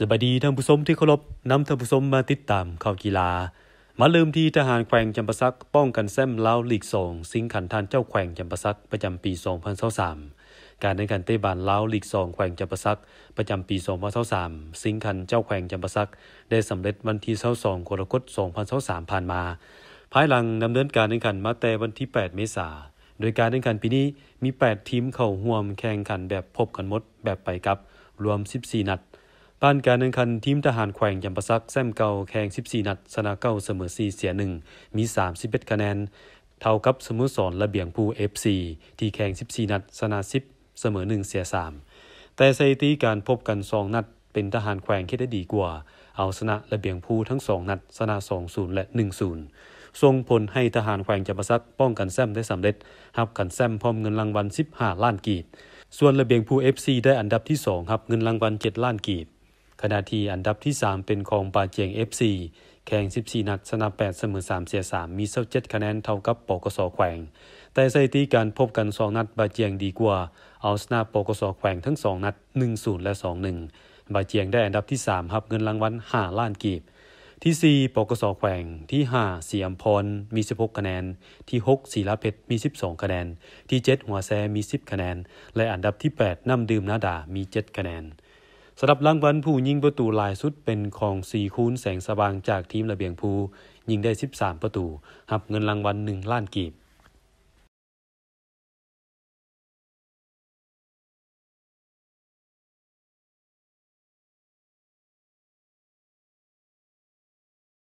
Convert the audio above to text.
สบายดีท่านผู้ชมที่เคารพนำท่านผู้ชมมาติดตามข่าวกีฬา มาลืมที่ทหารแขวงจำปาสักป้องกันแซมล้าหลีกสองสิงขันทานเจ้าแขวงจำปาสักประจำปี2023การในการเตะบานล้าหลีกสองแขวงจำปาสักประจำปี2023สิงขันเจ้าแขวงจำปาสักได้สำเร็จวันที่22กรกฎาคม2023ผ่านมา ภายหลังดำเนินการแข่งขันมาแต่วันที่ 8 เมษายนโดยการแข่งขันปีนี้มี8ทีมเข้าห่วมแข่งขันแบบพบกันมดแบบไปกับรวม 14นัดป้านการแข่งขันทีมทหารแขวงยำปะซักแซมเก่าแข่ง14นัดชนะเก้าเสมอ4เสีย1มี 31คะแนนเท่ากับสโมสรระเบียงภู FC ที่แข่ง14 นัดชนะ10เสมอ1เสีย3แต่สถิติการพบกัน2นัดเป็นทหารแขวงคิดได้ดีกว่าเอาชนะระเบียงภูทั้ง2นัดชนะ2-0และ1-0ส่งผลให้ทหารแขวงจับซักป้องกันแซมได้สำเร็จรับกันแซมพร้อมเงินรางวัล15 ล้านกีบส่วนระเบียงภู FC ได้อันดับที่2ครับเงินรางวัล7ล้านกีบขณะที่อันดับที่ 3 เป็นของปาเจียง f ีแข่ง 14 นัดชนะ8เสมอ3 เสีย3มี27คะแนนเท่ากับปกสแขวง แต่สถิติการพบกัน 2 นัด บาเจียงดีกว่า เอาชนะปกสแขวงทั้ง 2 นัด 1-0 และ 2-1บาเจียงได้อันดับที่3รับเงินรางวัล5ล้านกีบ ที่ 4 ปกสแขวง ที่ 5 เสียมพรมี 16 คะแนน ที่6ศิลาเพชรมี12 คะแนน ที่7หัวแซมี 10คะแนน และอันดับที่ 8น้ำดื่มนาดามี7คะแนนสำหรับรางวัลผู้ยิงประตูลายสุดเป็นของสีคูณแสงสว่างจากทีมระเบียงภูยิงได้ 13 ประตู หับเงินรางวัล1ล้านกีบ